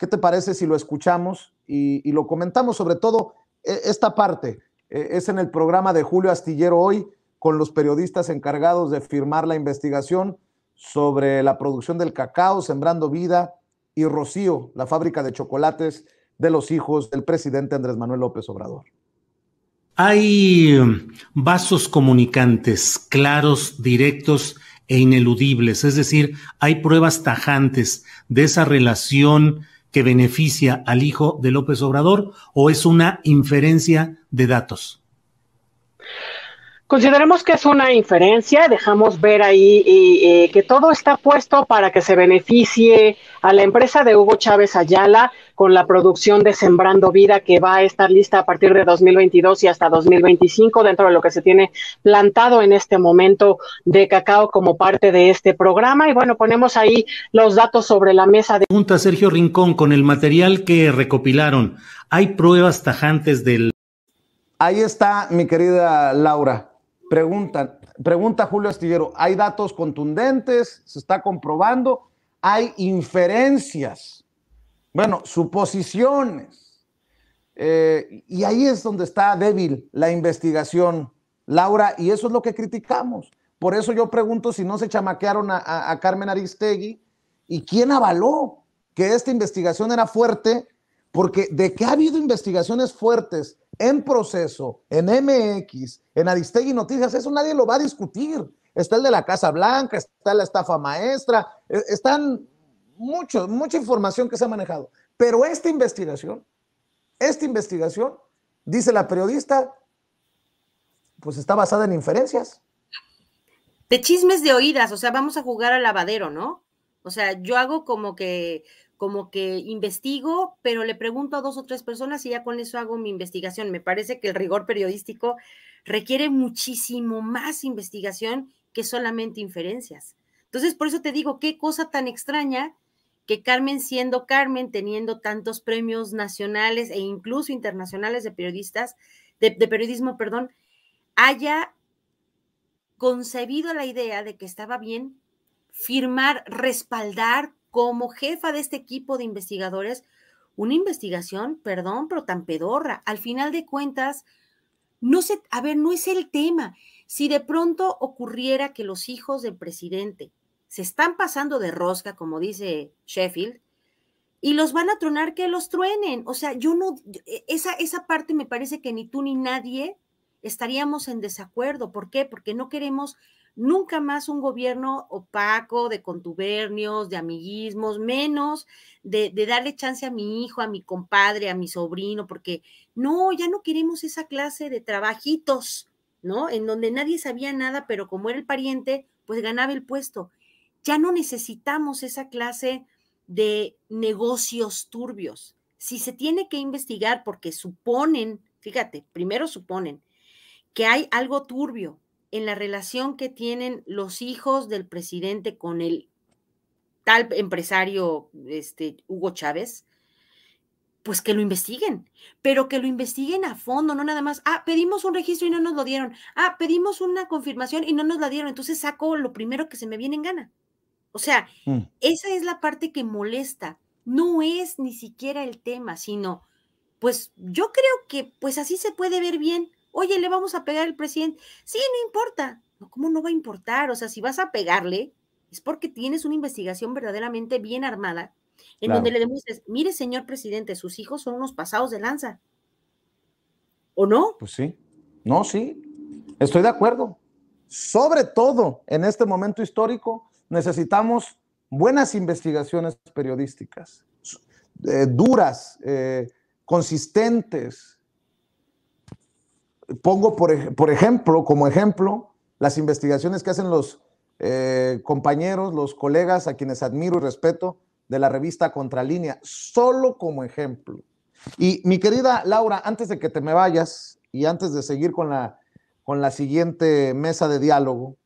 ¿Qué te parece si lo escuchamos y, lo comentamos? Sobre todo e, esta parte e, es en el programa de Julio Astillero hoy con los periodistas encargados de firmar la investigación sobre la producción del cacao, Sembrando Vida y Rocío, la fábrica de chocolates de los hijos del presidente Andrés Manuel López Obrador. Hay um, vasos comunicantes claros, directos e ineludibles, es decir, hay pruebas tajantes de esa relación que beneficia al hijo de López Obrador o es una inferencia de datos? Consideremos que es una inferencia, dejamos ver ahí eh, que todo está puesto para que se beneficie a la empresa de Hugo Chávez Ayala con la producción de Sembrando Vida que va a estar lista a partir de 2022 y hasta 2025 dentro de lo que se tiene plantado en este momento de cacao como parte de este programa. Y bueno, ponemos ahí los datos sobre la mesa de... Junta Sergio Rincón con el material que recopilaron. ¿Hay pruebas tajantes del... Ahí está, mi querida Laura Preguntan, pregunta Julio Astillero, ¿hay datos contundentes? ¿Se está comprobando? ¿Hay inferencias? Bueno, suposiciones. Eh, y ahí es donde está débil la investigación, Laura, y eso es lo que criticamos. Por eso yo pregunto si no se chamaquearon a, Carmen Aristegui y quién avaló que esta investigación era fuerte, porque de qué ha habido investigaciones fuertes en proceso, en MX, en Aristegui Noticias, eso nadie lo va a discutir. Está el de la Casa Blanca, está la estafa maestra, e, están mucho, mucha información que se ha manejado. Pero esta investigación, esta investigación, dice la periodista, pues está basada en inferencias. De chismes de oídas, o sea, vamos a jugar al lavadero, ¿no? O sea, yo hago como que como que investigo, pero le pregunto a dos o tres personas y ya con eso hago mi investigación. Me parece que el rigor periodístico requiere muchísimo más investigación que solamente inferencias. Entonces, por eso te digo, qué cosa tan extraña que Carmen, siendo Carmen, teniendo tantos premios nacionales e incluso internacionales de periodistas, de, periodismo, perdón, haya concebido la idea de que estaba bien firmar, respaldar como jefa de este equipo de investigadores una investigación, perdón, pero tan pedorra. Al final de cuentas, no sé, a ver, no es el tema. Si de pronto ocurriera que los hijos del presidente se están pasando de rosca, como dice Sheffield, y los van a tronar que los truenen. O sea, yo no, e, esa, esa parte me parece que ni tú ni nadie estaríamos en desacuerdo. ¿Por qué? Porque no queremos Nunca más un gobierno opaco, de contubernios, de amiguismos, menos de, darle chance a mi hijo, a mi compadre, a mi sobrino, porque no, ya no queremos esa clase de trabajitos, ¿no? En donde nadie sabía nada, pero como era el pariente, pues ganaba el puesto. Ya no necesitamos esa clase de negocios turbios. Si se tiene que investigar porque suponen, fíjate, primero suponen que hay algo turbio en la relación que tienen los hijos del presidente con el tal empresario este, Hugo Chávez, pues que lo investiguen, pero que lo investiguen a fondo, no nada más, ah, pedimos un registro y no nos lo dieron, ah, pedimos una confirmación y no nos la dieron, entonces saco lo primero que se me viene en gana. O sea, mm. esa es la parte que molesta, no es ni siquiera el tema, sino, pues yo creo que pues así se puede ver bien, Oye, le vamos a pegar al presidente. Sí, no importa. ¿Cómo no va a importar? O sea, si vas a pegarle, es porque tienes una investigación verdaderamente bien armada, en donde le demuestres, mire, señor presidente, sus hijos son unos pasados de lanza. ¿O no? Pues sí. No, sí. Estoy de acuerdo. Sobre todo en este momento histórico, necesitamos buenas investigaciones periodísticas, eh, duras, eh, consistentes, pongo por, ejemplo, como ejemplo, las investigaciones que hacen los eh, compañeros, los colegas a quienes admiro y respeto de la revista Contralínea, solo como ejemplo. Y mi querida Laura, antes de que te me vayas y antes de seguir con la, con la siguiente mesa de diálogo,